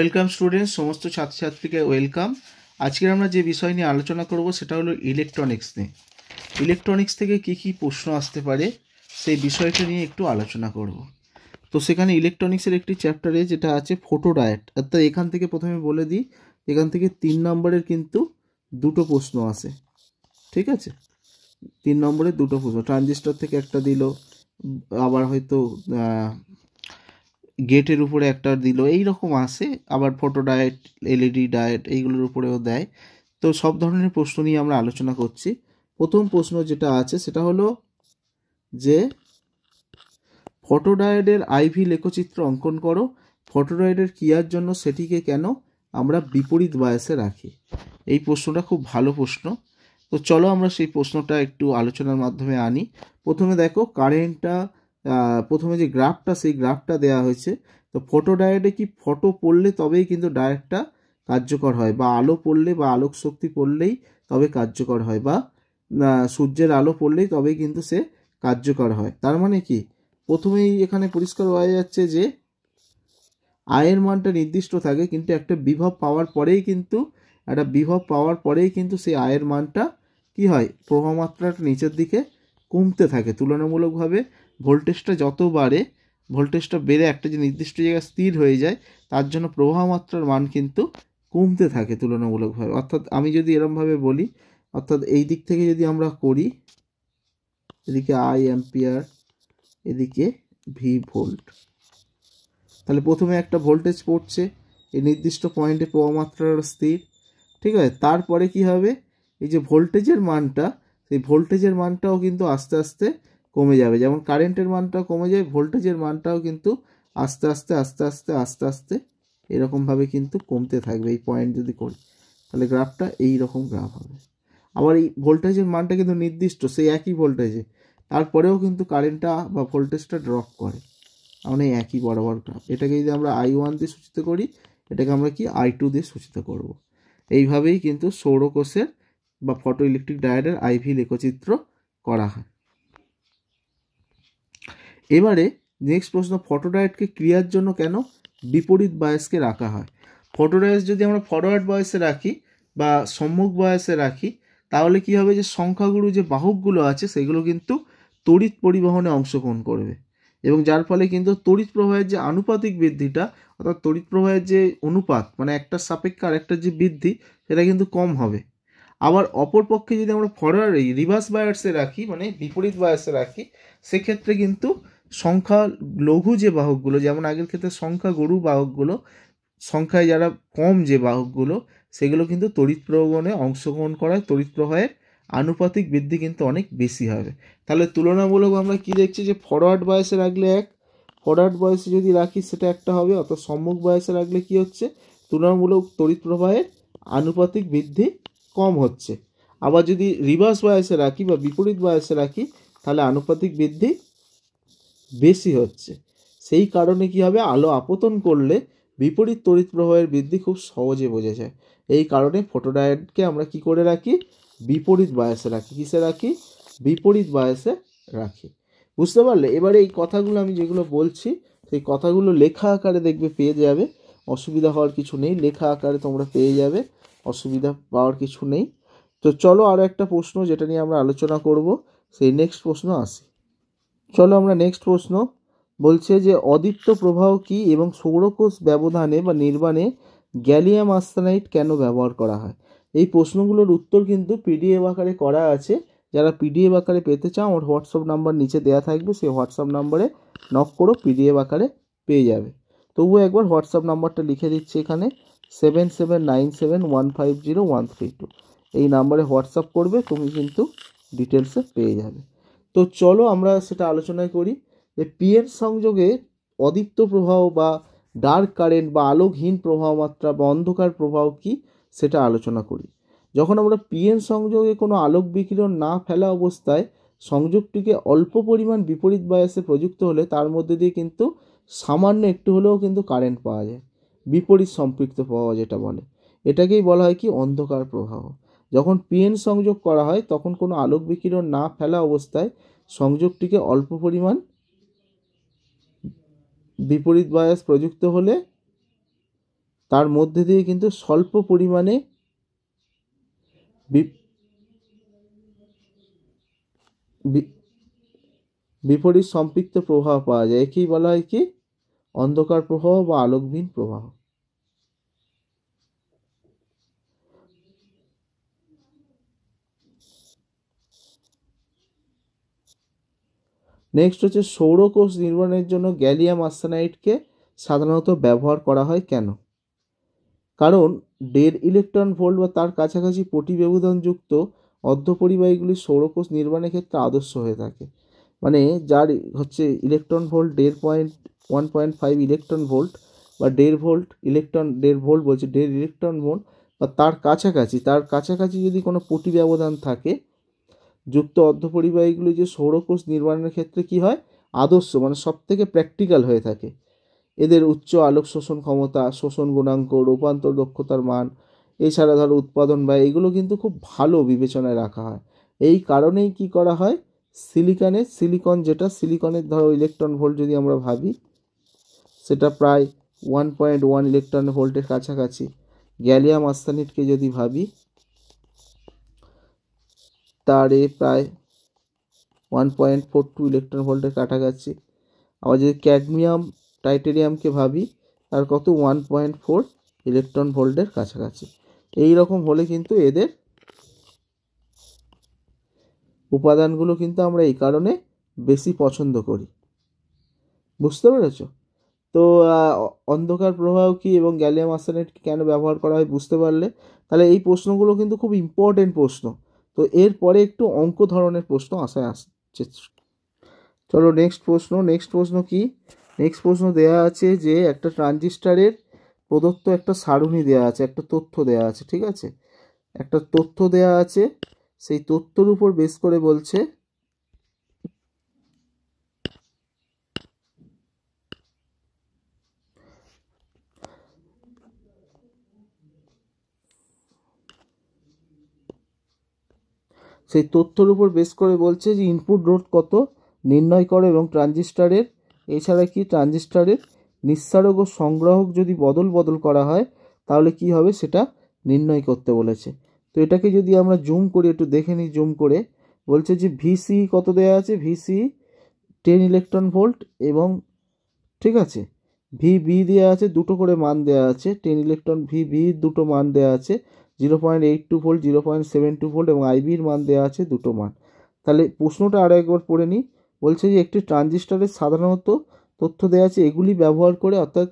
Welcome students সমস্ত ছাত্রছাত্রীকে welcome আজকের আমরা যে বিষয় নিয়ে আলোচনা করব সেটা হলো ইলেকট্রনিক্স নিয়ে ইলেকট্রনিক্স থেকে কি কি প্রশ্ন আসতে পারে সেই বিষয়টা নিয়ে একটু আলোচনা করব তো সেখানে ইলেকট্রনিক্সের একটি চ্যাপ্টারে যেটা আছে ফটো ডায়েট অর্থাৎ এখান থেকে প্রথমে বলে দিই এখান থেকে তিন নম্বরের কিন্তু দুটো প্রশ্ন আসে ঠিক আছে তিন নম্বরের দুটো প্রশ্ন ট্রানজিস্টর থেকে একটা দিল আবার হয়তো গেটের উপরে একটা দিল এই রকম আছে আবার ফটো ডায়েট এলইডি ডায়েট এইগুলোর উপরেও দেয় তো সব ধরনের প্রশ্ন নিয়ে আমরা আলোচনা করছি প্রথম প্রশ্ন যেটা আছে সেটা হলো যে ফটো ডায়েটের আইভি লেখচিত্র অঙ্কন করো ফটো ফটোডায়েডের কিয়ার জন্য সেটিকে কেন আমরা বিপরীত বয়সে রাখি এই প্রশ্নটা খুব ভালো প্রশ্ন তো চলো আমরা সেই প্রশ্নটা একটু আলোচনার মাধ্যমে আনি প্রথমে দেখো কারেন্টটা প্রথমে যে গ্রাফটা সেই গ্রাফটা দেয়া হয়েছে তো ফটো ডায়েটে কি ফটো পড়লে তবেই কিন্তু ডায়েটটা কার্যকর হয় বা আলো পড়লে বা আলোক শক্তি পড়লেই তবে কার্যকর হয় বা সূর্যের আলো পড়লেই তবেই কিন্তু সে কার্যকর হয় তার মানে কি প্রথমেই এখানে পরিষ্কার হয়ে যাচ্ছে যে আয়ের মানটা নির্দিষ্ট থাকে কিন্তু একটা বিভব পাওয়ার পরেই কিন্তু একটা বিভব পাওয়ার পরেই কিন্তু সেই আয়ের মানটা কি হয় প্রভাবমাত্রাটা নিচের দিকে কমতে থাকে তুলনামূলকভাবে ভোল্টেজটা যত বাড়ে ভোল্টেজটা বেড়ে একটা যে নির্দিষ্ট জায়গায় স্থির হয়ে যায় তার জন্য প্রবাহ মাত্রার মান কিন্তু কমতে থাকে তুলনামূলকভাবে অর্থাৎ আমি যদি এরমভাবে বলি অর্থাৎ এই দিক থেকে যদি আমরা করি এদিকে আই অ্যাম্পিয়ার এদিকে ভি ভোল্ট তাহলে প্রথমে একটা ভোল্টেজ পড়ছে এই নির্দিষ্ট পয়েন্টে প্রবাহমাত্রার স্থির ঠিক আছে তারপরে কি হবে এই যে ভোল্টেজের মানটা সেই ভোল্টেজের মানটাও কিন্তু আস্তে আস্তে কমে যাবে যেমন কারেন্টের মানটাও কমে যায় ভোল্টেজের মানটাও কিন্তু আস্তে আস্তে আস্তে আস্তে আস্তে আস্তে এরকমভাবে কিন্তু কমতে থাকবে এই পয়েন্ট যদি করি তাহলে গ্রাফটা এই রকম গ্রাফ হবে আবার এই ভোল্টেজের মানটা কিন্তু নির্দিষ্ট সেই একই ভোল্টেজে তারপরেও কিন্তু কারেন্টটা বা ভোল্টেজটা ড্রপ করে মানে একই বরাবর গ্রাফ এটাকে যদি আমরা আই ওয়ান দিয়ে সূচিত করি এটাকে আমরা কি আই টু দিয়ে সূচিত করব। এইভাবেই কিন্তু সৌরকোষের বা ফটো ইলেকট্রিক ডায়ারের আইভি লেখচিত্র করা হয় এবারে নেক্সট প্রশ্ন ফটোডায়েটকে ক্রিয়ার জন্য কেন বিপরীত বয়সকে রাখা হয় ফটোডায়েট যদি আমরা ফরওয়ার্ড বয়সে রাখি বা সম্মুখ বয়সে রাখি তাহলে কি হবে যে সংখ্যাগুরু যে বাহকগুলো আছে সেগুলো কিন্তু তড়িৎ পরিবহনে অংশগ্রহণ করবে এবং যার ফলে কিন্তু তড়িৎ প্রবাহের যে আনুপাতিক বৃদ্ধিটা অর্থাৎ তড়িৎ প্রবাহের যে অনুপাত মানে একটা সাপেক্ষে আরেকটা যে বৃদ্ধি সেটা কিন্তু কম হবে আবার অপর পক্ষে যদি আমরা ফরওয়ার্ড রিভার্স বায়ার্সে রাখি মানে বিপরীত বায়ার্সে রাখি সেক্ষেত্রে কিন্তু সংখ্যা লঘু যে বাহকগুলো যেমন আগের ক্ষেত্রে সংখ্যা গরু বাহকগুলো সংখ্যায় যারা কম যে বাহকগুলো সেগুলো কিন্তু তড়িৎ প্রবণে অংশগ্রহণ করায় তড়িৎ প্রবাহের আনুপাতিক বৃদ্ধি কিন্তু অনেক বেশি হবে তাহলে তুলনামূলক আমরা কি দেখছি যে ফরওয়ার্ড বয়সে রাখলে এক ফরওয়ার্ড বয়সে যদি রাখি সেটা একটা হবে অর্থাৎ সম্মুখ বয়সে রাখলে কি হচ্ছে তুলনামূলক তড়িৎ প্রবাহের আনুপাতিক বৃদ্ধি কম হচ্ছে আবার যদি রিভার্স বয়সে রাখি বা বিপরীত বয়সে রাখি তাহলে আনুপাতিক বৃদ্ধি বেশি হচ্ছে সেই কারণে কী হবে আলো আপতন করলে বিপরীত তড়িৎ প্রবাহের বৃদ্ধি খুব সহজে বোঝা যায় এই কারণে ফটোডায়োডকে আমরা কি করে রাখি বিপরীত বায়াসে রাখি কিসে রাখি বিপরীত বায়াসে রাখি বুঝতে পারলে এবারে এই কথাগুলো আমি যেগুলো বলছি সেই কথাগুলো লেখা আকারে দেখবে পেয়ে যাবে অসুবিধা হওয়ার কিছু নেই লেখা আকারে তোমরা পেয়ে যাবে অসুবিধা পাওয়ার কিছু নেই তো চলো আরও একটা প্রশ্ন যেটা নিয়ে আমরা আলোচনা করব সেই নেক্সট প্রশ্ন আসি চলো আমরা নেক্সট প্রশ্ন বলছে যে অদিত্য প্রবাহ কি এবং সৌরকোষ ব্যবধানে বা নির্বাণে গ্যালিয়াম আস্তানাইট কেন ব্যবহার করা হয় এই প্রশ্নগুলোর উত্তর কিন্তু পিডিএফ আকারে করা আছে যারা পিডিএফ আকারে পেতে চাও আমার হোয়াটসঅ্যাপ নাম্বার নিচে দেওয়া থাকবে সেই হোয়াটসঅ্যাপ নাম্বারে নক করো পিডিএফ আকারে পেয়ে যাবে তবুও একবার হোয়াটসঅ্যাপ নাম্বারটা লিখে দিচ্ছি এখানে seven seven nine seven one five zero one three two এই নাম্বারে হোয়াটসঅ্যাপ করবে তুমি কিন্তু ডিটেলসে পেয়ে যাবে তো চলো আমরা সেটা আলোচনায় করি যে পিএন সংযোগে অদীপ্ত প্রবাহ বা ডার্ক কারেন্ট বা আলোকহীন প্রবাহ মাত্রা বা অন্ধকার প্রবাহ কি সেটা আলোচনা করি যখন আমরা পিএন সংযোগে কোনো আলোক বিকিরণ না ফেলা অবস্থায় সংযোগটিকে অল্প পরিমাণ বিপরীত বায়াসে প্রযুক্ত হলে তার মধ্যে দিয়ে কিন্তু সামান্য একটু হলেও কিন্তু কারেন্ট পাওয়া যায় বিপরীত সম্পৃক্ত প্রবাহ যেটা বলে এটাকেই বলা হয় কি অন্ধকার প্রবাহ যখন পিএন সংযোগ করা হয় তখন কোনো আলোক বিকিরণ না ফেলা অবস্থায় সংযোগটিকে অল্প পরিমাণ বিপরীত বায়াস প্রযুক্ত হলে তার মধ্যে দিয়ে কিন্তু স্বল্প পরিমাণে বিপরীত সম্পৃক্ত প্রবাহ পাওয়া যায় একেই বলা হয় কি অন্ধকার প্রবাহ বা আলোকবিহীন প্রবাহ নেক্সট হচ্ছে সৌরকোষ নির্মাণের জন্য গ্যালিয়াম আর্সেনাইডকে সাধারণত ব্যবহার করা হয় কেন কারণ ডেড ইলেকট্রন ভোল্ট বা তার কাছাকাছি পটি ব্যবধানযুক্ত অর্ধপরিবাহীগুলি সৌরকোষ নির্মাণের ক্ষেত্রে আদর্শ হয়ে থাকে মানে যার হচ্ছে ইলেকট্রন ভোল্ট ডের point one point five electron volt বা ডের ভোল্ট ইলেকট্রন ডের ভোল্ট বলছে ডের ইলেকট্রন ভোল্ট বা তার কাছাকাছি তার কাছাকাছি যদি কোনো পটি ব্যবধান থাকে যুক্ত অর্ধপরিবাহীগুলি যে সৌরকোষ নির্মাণের ক্ষেত্রে কি হয় আদর্শ মানে সব থেকে প্র্যাকটিক্যাল হয়ে থাকে এদের উচ্চ আলোক শোষণ ক্ষমতা শোষণ গুণাঙ্ক রূপান্তর দক্ষতার মান এছাড়া ধরো উৎপাদন ব্যয় এগুলো কিন্তু খুব ভালো বিবেচনায় রাখা হয় এই কারণেই কি করা হয় সিলিকনে সিলিকন যেটা সিলিকনের ধরো ইলেকট্রন ভোল্ট যদি আমরা ভাবি সেটা প্রায় ওয়ান পয়েন্ট ওয়ান ইলেকট্রন ভোল্টের কাছাকাছি গ্যালিয়াম আস্তানিটকে যদি ভাবি তারে প্রায় one point four two electron ভোল্টের কাছাকাছি আবার যদি ক্যাডমিয়াম টাইটেরিয়ামকে ভাবি তার কত ওয়ান পয়েন্ট ফোর ইলেকট্রন ভোল্টের কাছাকাছি এই রকম হলে কিন্তু এদের উপাদানগুলো কিন্তু আমরা এই কারণে বেশি পছন্দ করি বুঝতে পেরেছ তো অন্ধকার প্রবাহ কি এবং গ্যালিয়াম আর্সেনাইট কেন ব্যবহার করা হয় বুঝতে পারলে তাহলে এই প্রশ্নগুলো কিন্তু খুব ইম্পর্টেন্ট প্রশ্ন তো এরপরে একটু অঙ্ক ধরনের প্রশ্ন আসায় আসছে চলো নেক্সট প্রশ্ন নেক্সট প্রশ্ন কি নেক্সট প্রশ্ন দেয়া আছে যে একটা ট্রানজিস্টারের প্রদত্ত একটা সারণি দেয়া আছে একটা তথ্য দেয়া আছে ঠিক আছে একটা তথ্য দেয়া আছে সেই তথ্যর উপর বেস করে বলছে সেই তথ্যর উপর বেস করে বলছে যে ইনপুট রোধ কত নির্ণয় করে এবং ট্রানজিস্টারের এছাড়া কি ট্রানজিস্টারের নিঃসারক ও সংগ্রাহক যদি বদল বদল করা হয় তাহলে কি হবে সেটা নির্ণয় করতে বলেছে তো এটাকে যদি আমরা জুম করি একটু দেখে নিই জুম করে বলছে যে ভিসি কত দেয়া আছে ভিসি টেন ইলেকট্রন ভোল্ট এবং ঠিক আছে ভি বি দেওয়া আছে দুটো করে মান দেওয়া আছে টেন ইলেকট্রন ভি বি দুটো মান দেওয়া আছে zero point eight two volt zero point seven two volt এবং আইবির মান দেওয়া আছে দুটো মান তাহলে প্রশ্নটা আর একবার পড়ে নিই বলছে যে একটি ট্রানজিস্টারের সাধারণত তথ্য দেওয়া আছে এগুলি ব্যবহার করে অর্থাৎ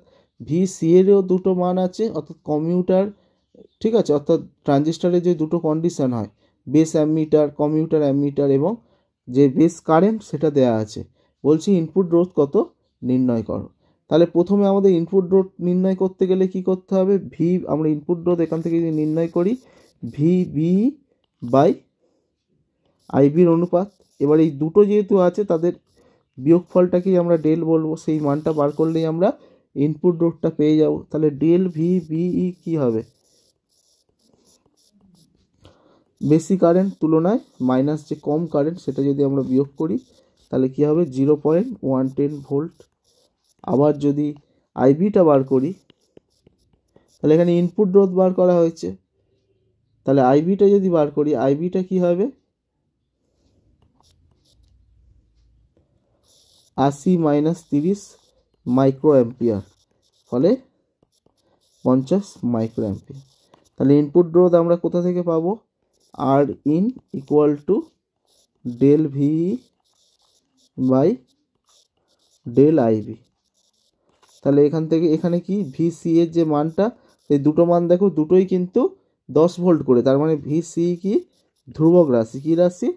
ভি সি এরও দুটো মান আছে অর্থাৎ কম্পিউটার ঠিক আছে অর্থাৎ ট্রানজিস্টারের যে দুটো কন্ডিশন হয় বেস অ্যামিটার কম্পিউটার অ্যামিটার এবং যে বেস কারেন্ট সেটা দেয়া আছে বলছি ইনপুট রোধ কত নির্ণয় করো তাহলে প্রথমে আমাদের ইনপুট ডোট নির্ণয় করতে গেলে কি করতে হবে ভি আমরা ইনপুট ডোট এখান থেকে যদি নির্ণয় করি ভি বি বাই আইবির অনুপাত এবার এই দুটো যেহেতু আছে তাদের বিয়োগফলটাকেই আমরা ডেল বলবো সেই মানটা বার করলেই আমরা ইনপুট ডোটটা পেয়ে যাব তাহলে ডেল ভি বিই কী হবে বেশি কারেন্ট তুলনায় মাইনাস যে কম কারেন্ট সেটা যদি আমরা বিয়োগ করি তাহলে কী হবে zero point one ten volt আবার যদি আইবিটা বার করি তাহলে এখানে ইনপুট রোধ বার করা হয়েছে তাহলে আইবিটা যদি বার করি আইবিটা কি হবে আশি মাইনাস তিরিশ মাইক্রো অ্যাম্পিয়ার ফলে পঞ্চাশ মাইক্রো অ্যাম্পিয়ার তাহলে ইনপুট রোধ আমরা কোথা থেকে পাবো R in equal to del V by del IV তাহলে এখান থেকে এখানে কি ভিসি এর যে মানটা সেই দুটো মান দেখো দুটোই কিন্তু দশ ভোল্ট করে তার মানে ভিসি কি ধ্রুবক রাশি কী রাশি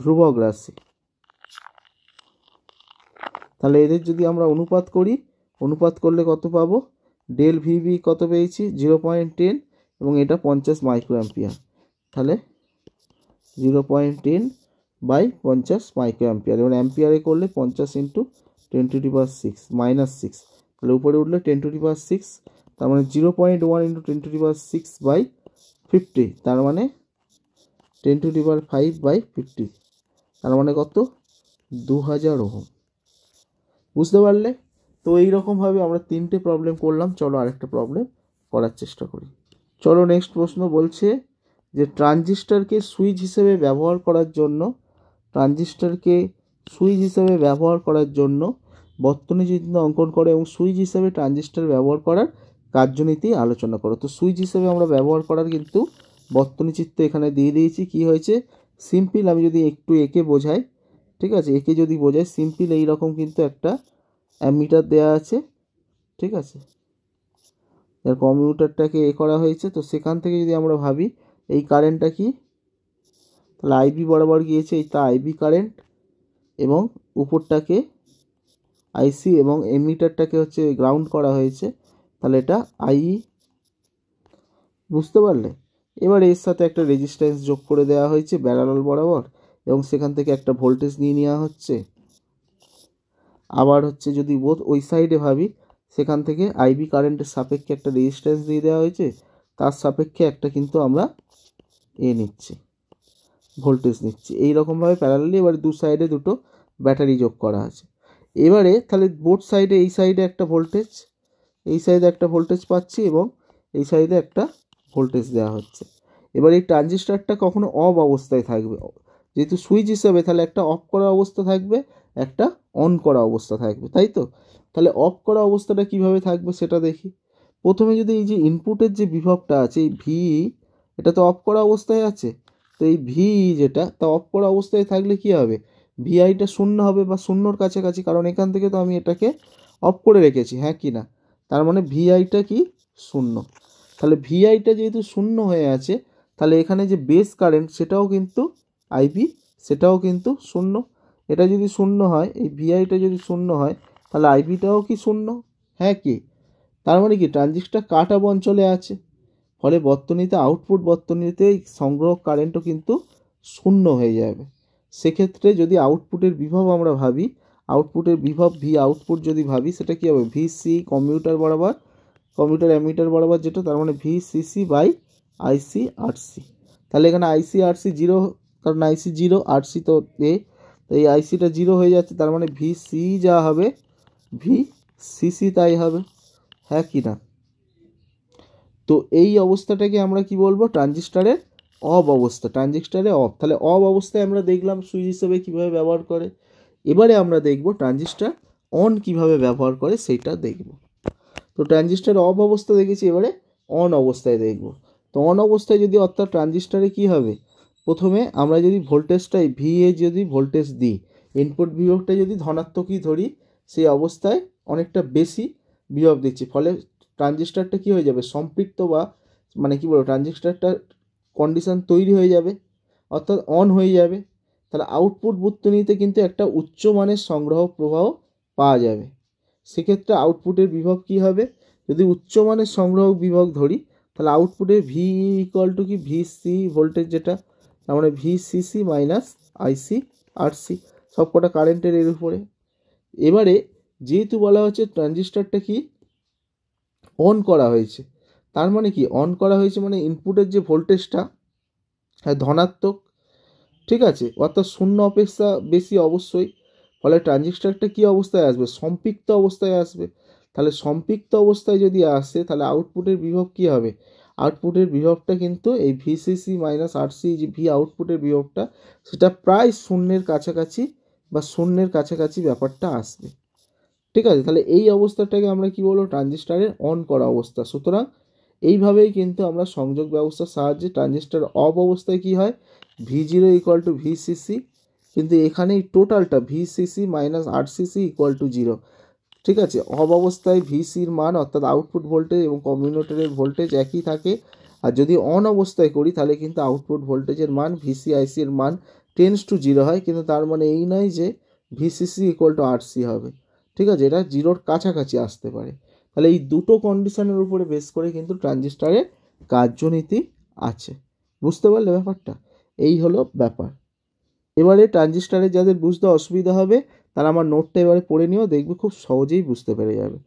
ধ্রুবক রাশি তাহলে এদের যদি আমরা অনুপাত করি অনুপাত করলে কত পাবো ডেল ভিবি কত পেয়েছি জিরো পয়েন্ট টেন এবং এটা পঞ্চাশ মাইক্রোঅ্যাম্পিয়ার তাহলে জিরো পয়েন্ট টেন বাই পঞ্চাশ মাইক্রো অ্যাম্পিয়ার এবার অ্যাম্পিয়ারে করলে পঞ্চাশ into twenty two per six minus six তাহলে উপরে উঠলে টেন টু পাওয়ার সিক্স তার মানে zero point one into ten to power six by fifty তার মানে ten to power five by fifty তার মানে কত দু হাজার ওহম বুঝতে পারলে তো এইরকমভাবে আমরা তিনটে প্রবলেম করলাম চলো আরেকটা প্রবলেম করার চেষ্টা করি চলো নেক্সট প্রশ্ন বলছে যে ট্রানজিস্টারকে সুইচ হিসেবে ব্যবহার করার জন্য ট্রানজিস্টারকে সুইচ হিসেবে ব্যবহার করার জন্য বর্তনী চিহ্ন অঙ্কন করো এবং সুইচ হিসেবে ট্রানজিস্টার ব্যবহার করার কার্যনীতি আলোচনা করো তো সুইচ হিসেবে আমরা ব্যবহার করার কিন্তু বর্তনী চিত্র এখানে দিয়ে দিয়েছি কি হয়েছে সিম্পল আমি যদি একটু একে বোঝাই ঠিক আছে একে যদি বোঝাই সিম্পল এই রকম কিন্তু একটা অ্যামিটার দেয়া আছে ঠিক আছে এর কম্পিউটারটাকে এ করা হয়েছে তো সেখান থেকে যদি আমরা ভাবি এই কারেন্টটা কি তাহলে আইবি বরাবর গিয়েছে এই তা আইবি কারেন্ট এবং উপরটাকে আইসি এবং এমিটারটাকে হচ্ছে গ্রাউন্ড করা হয়েছে তাহলে এটা আই বুঝতে পারলে এবার এর সাথে একটা রেজিস্ট্যান্স যোগ করে দেওয়া হয়েছে ব্যারাল বরাবর এবং সেখান থেকে একটা ভোল্টেজ নিয়ে নেওয়া হচ্ছে আবার হচ্ছে যদি বোধ ওই সাইডে ভাবি সেখান থেকে আইবি কারেন্টের সাপেক্ষে একটা রেজিস্ট্যান্স দিয়ে দেওয়া হয়েছে তার সাপেক্ষে একটা কিন্তু আমরা এ নিচ্ছি ভোল্টেজ নিচ্ছি এইরকমভাবে প্যারালালি এবার দু সাইডে দুটো ব্যাটারি যোগ করা আছে এবারে তাহলে বোর্ড সাইডে এই সাইডে একটা ভোল্টেজ এই সাইডে একটা ভোল্টেজ পাচ্ছি এবং এই সাইডে একটা ভোল্টেজ দেওয়া হচ্ছে এবার এই ট্রানজিস্টারটা কখনো অফ অবস্থায় থাকবে যেহেতু সুইচ হিসাবে তাহলে একটা অফ করা অবস্থা থাকবে একটা অন করা অবস্থা থাকবে তাই তো তাহলে অফ করা অবস্থাটা কিভাবে থাকবে সেটা দেখি প্রথমে যদি এই যে ইনপুটের যে বিভবটা আছে এই ভি এটা তো অফ করা অবস্থায় আছে তো এই ভি যেটা তা অফ করা অবস্থায় থাকলে কি হবে ভিআইটা শূন্য হবে বা শূন্যর কাছাকাছি কারণ এখান থেকে তো আমি এটাকে অফ করে রেখেছি হ্যাঁ কি না তার মানে ভিআইটা কি শূন্য তাহলে ভিআইটা যেহেতু শূন্য হয়ে আছে তাহলে এখানে যে বেস কারেন্ট সেটাও কিন্তু আইবি সেটাও কিন্তু শূন্য এটা যদি শূন্য হয় এই ভিআইটা যদি শূন্য হয় তাহলে আইবিটাও কি শূন্য হ্যাঁ কি তার মানে কি ট্রানজিস্টার কাটাব অঞ্চলে আছে ফলে বর্তনীতে আউটপুট বর্তনীতে সংগ্রহ কারেন্টও কিন্তু শূন্য হয়ে যাবে সেক্ষেত্রে যদি আউটপুটের বিভব আমরা ভাবি আউটপুটের বিভব ভি আউটপুট যদি ভাবি সেটা কী হবে ভিসি কম্পিউটার বরাবর কম্পিউটার অ্যামিটার বরাবর যেটা তার মানে ভিসিসি বাই আইসি আরসি তাহলে এখানে আইসি আরসি জিরো কারণ আইসি জিরো আরসি তো এ তো এই আইসিটা জিরো হয়ে যাচ্ছে তার মানে ভিসি যা হবে ভি সিসি তাই হবে হ্যাঁ কি না তো এই অবস্থাটাকে আমরা কি বলবো ট্রানজিস্টারের অব অবস্থা ট্রানজিস্টারে অফ তাহলে অব অবস্থায় আমরা দেখলাম সুইচ হিসেবে কীভাবে ব্যবহার করে এবারে আমরা দেখব ট্রানজিস্টার অন কিভাবে ব্যবহার করে সেটা দেখব তো ট্রানজিস্টার অফ অবস্থা দেখেছি এবারে অন অবস্থায় দেখব তো অন অবস্থায় যদি অর্থাৎ ট্রানজিস্টারে কি হবে প্রথমে আমরা যদি ভোল্টেজটাই ভি এ যদি ভোল্টেজ দিই ইনপুট বিভবটা যদি ধনাত্মকই ধরি সেই অবস্থায় অনেকটা বেশি বিভব দিচ্ছি ফলে ট্রানজিস্টারটা কি হয়ে যাবে সম্পৃক্ত বা মানে কি বলবো ট্রানজিস্টারটা কন্ডিশন তৈরি হয়ে যাবে অর্থাৎ অন হয়ে যাবে তাহলে আউটপুট বর্তনীতে কিন্তু একটা উচ্চ মানের সংগ্রহ প্রবাহ পাওয়া যাবে সেক্ষেত্রে আউটপুটের বিভব কি হবে যদি উচ্চ মানের সংগ্রহ বিভব ধরি তাহলে আউটপুটে ভি ইকুয়াল টু কি ভি সি ভোল্টেজ যেটা তার মানে V C C minus IC R C সব কটা কারেন্টের এর উপরে এবারে যেহেতু বলা হচ্ছে ট্রানজিস্টারটা কি অন করা হয়েছে তার মানে কি অন করা হয়েছে মানে ইনপুটের যে ভোল্টেজটা হ্যাঁ, ধনাত্মক ঠিক আছে অর্থাৎ শূন্য অপেক্ষা বেশি অবশ্যই ফলে ট্রানজিস্টারটা কী অবস্থায় আসবে সম্পৃক্ত অবস্থায় আসবে তাহলে সম্পৃক্ত অবস্থায় যদি আসে তাহলে আউটপুটের বিভব কী হবে আউটপুটের বিভবটা কিন্তু এই ভিসিসি মাইনাস আরসি যে ভি আউটপুটের বিভবটা সেটা প্রায় শূন্যের কাছাকাছি বা শূন্যের কাছাকাছি ব্যাপারটা আসবে ঠিক আছে তাহলে এই অবস্থাটাকে আমরা কি বলবো ট্রানজিস্টারের অন করা অবস্থা সুতরাং এইভাবেই কিন্তু আমরা সংযোগ ব্যবস্থার সাহায্যে ট্রানজিস্টার অফ অবস্থায় কী হয় V zero equal to VCC কিন্তু এখানেই টোটালটা VCC minus RCC equal to zero ঠিক আছে অব অবস্থায় ভিসির মান অর্থাৎ আউটপুট ভোল্টেজ এবং কমিউনিটারের ভোল্টেজ একই থাকে আর যদি অন অবস্থায় করি তাহলে কিন্তু আউটপুট ভোল্টেজের মান আইসির মান টেন্স টু জিরো হয় কিন্তু তার মানে এই নয় যে ভিসিসি ইকুয়াল টু আরসি হবে ঠিক আছে এটা জিরোর কাছাকাছি আসতে পারে তাহলে এই দুটো কন্ডিশনের উপরে বেস করে কিন্তু ট্রানজিস্টারের কার্যনীতি আছে বুঝতে পারলে ব্যাপারটা এই হলো ব্যাপার এবারে ট্রানজিস্টারে যাদের বুঝতে অসুবিধা হবে তারা আমার নোটটা এবারে পড়ে নিও দেখবে খুব সহজেই বুঝতে পেরে যাবে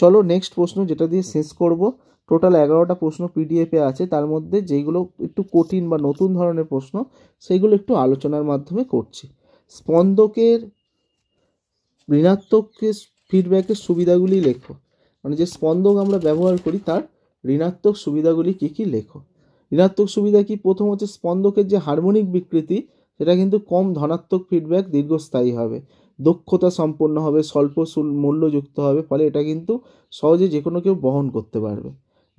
চলো নেক্সট প্রশ্ন যেটা দিয়ে শেষ করব টোটাল এগারোটা প্রশ্ন পিডিএফে আছে তার মধ্যে যেগুলো একটু কঠিন বা নতুন ধরনের প্রশ্ন সেগুলো একটু আলোচনার মাধ্যমে করছি স্পন্দকের ঋণাত্মক ফিডব্যাকের সুবিধাগুলি লেখো মানে যে স্পন্দক আমরা ব্যবহার করি তার ঋণাত্মক সুবিধাগুলি কী কী লেখো ঋণাত্মক সুবিধা কি প্রথম হচ্ছে স্পন্দকের যে হারমোনিক বিকৃতি সেটা কিন্তু কম ধনাত্মক ফিডব্যাক দীর্ঘস্থায়ী হবে দক্ষতা সম্পন্ন হবে স্বল্প মূল্যযুক্ত হবে ফলে এটা কিন্তু সহজে যে কোনো কেউ বহন করতে পারবে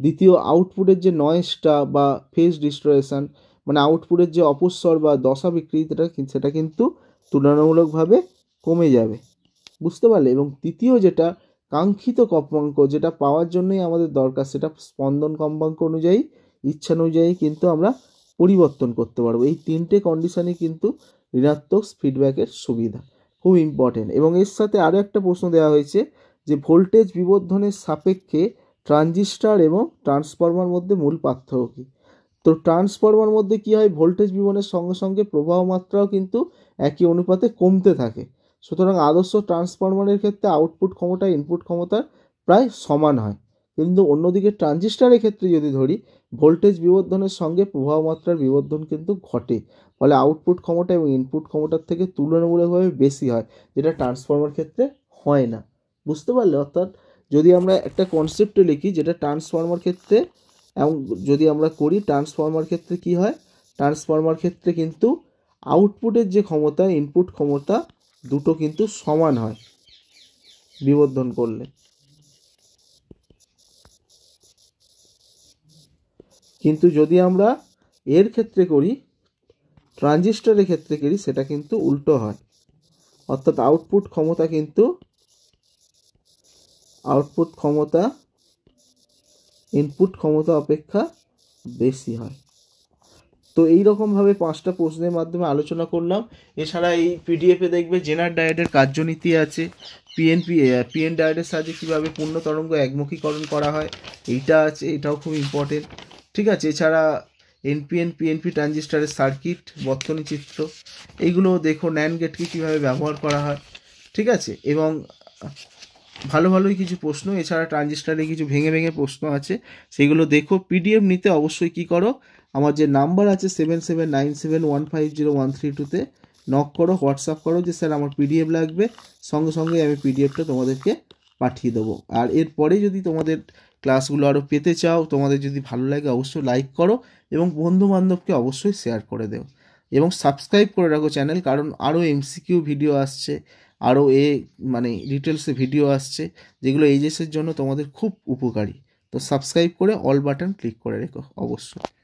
দ্বিতীয় আউটপুটের যে নয়েসটা বা ফেস ডিস্ট্রয়েশন মানে আউটপুটের যে অপস্বর বা দশা বিকৃতিটা সেটা কিন্তু তুলনামূলকভাবে কমে যাবে বুঝতে পারলে এবং তৃতীয় যেটা কাঙ্ক্ষিত কম্পাঙ্ক যেটা পাওয়ার জন্যই আমাদের দরকার সেটা স্পন্দন কম্পাঙ্ক অনুযায়ী ইচ্ছা অনুযায়ী কিন্তু আমরা পরিবর্তন করতে পারবো এই তিনটে কন্ডিশানই কিন্তু ঋণাত্মক ফিডব্যাকের সুবিধা খুব ইম্পর্টেন্ট এবং এর সাথে আরও একটা প্রশ্ন দেওয়া হয়েছে যে ভোল্টেজ বিবর্ধনের সাপেক্ষে ট্রানজিস্টার এবং ট্রান্সফর্মার মধ্যে মূল পার্থক্য কী তো ট্রান্সফর্মার মধ্যে কী হয় ভোল্টেজ বিবনের সঙ্গে সঙ্গে প্রবাহ মাত্রাও কিন্তু একই অনুপাতে কমতে থাকে সুতরাং আদর্শ ট্রান্সফরমারের ক্ষেত্রে আউটপুট ক্ষমতা ইনপুট ক্ষমতা প্রায় সমান হয় কিন্তু অন্যদিকে ট্রানজিস্টারের ক্ষেত্রে যদি ধরি ভোল্টেজ বিবর্ধনের সঙ্গে প্রভাব মাত্রার বিবর্ধন কিন্তু ঘটে ফলে আউটপুট ক্ষমতা এবং ইনপুট ক্ষমতার থেকে তুলনামূলকভাবে বেশি হয় যেটা ট্রান্সফর্মার ক্ষেত্রে হয় না বুঝতে পারলে অর্থাৎ যদি আমরা একটা কনসেপ্টে লিখি যেটা ট্রান্সফর্মার ক্ষেত্রে এবং যদি আমরা করি ট্রান্সফর্মার ক্ষেত্রে কি হয় ট্রান্সফর্মার ক্ষেত্রে কিন্তু আউটপুটের যে ক্ষমতা ইনপুট ক্ষমতা দুটো কিন্তু সমান হয় বিবর্ধন করলে কিন্তু যদি আমরা এর ক্ষেত্রে করি ট্রানজিস্টরের ক্ষেত্রে করি সেটা কিন্তু উল্টো হয় অর্থাৎ আউটপুট ক্ষমতা কিন্তু আউটপুট ক্ষমতা ইনপুট ক্ষমতা অপেক্ষা বেশি হয় তো এই রকমভাবে পাঁচটা প্রশ্নের মাধ্যমে আলোচনা করলাম এছাড়া এই পিডিএফে দেখবে জেনার ডায়েটের কার্যনীতি আছে পিএনপি পিএন ডায়েটের সাহায্যে কীভাবে পূর্ণ তরঙ্গ একমুখীকরণ করা হয় এইটা আছে এটাও খুব ইম্পর্টেন্ট ঠিক আছে এছাড়া এনপিএন পিএনপি ট্রানজিস্টারের সার্কিট বর্তনী চিত্র এইগুলো দেখো ন্যান গেটকে কীভাবে ব্যবহার করা হয় ঠিক আছে এবং ভালো ভালোই কিছু প্রশ্ন এছাড়া ট্রানজিস্টারে কিছু ভেঙে ভেঙে প্রশ্ন আছে সেগুলো দেখো পিডিএফ নিতে অবশ্যই কী করো আমার যে নাম্বার আছে seven seven nine seven one five zero one three টুতে নক করো হোয়াটসঅ্যাপ করো যে স্যার আমার পিডিএফ লাগবে সঙ্গে সঙ্গে আমি পিডিএফটা তোমাদেরকে পাঠিয়ে দেবো আর এরপরে যদি তোমাদের ক্লাসগুলো আরও পেতে চাও তোমাদের যদি ভালো লাগে অবশ্যই লাইক করো এবং বন্ধুবান্ধবকে অবশ্যই শেয়ার করে দেও এবং সাবস্ক্রাইব করে রাখো চ্যানেল কারণ আরও এমসিকিউ ভিডিও আসছে আরও এ মানে ডিটেলসে ভিডিও আসছে যেগুলো এইচএসের জন্য তোমাদের খুব উপকারী তো সাবস্ক্রাইব করে অল বাটন ক্লিক করে রেখো অবশ্যই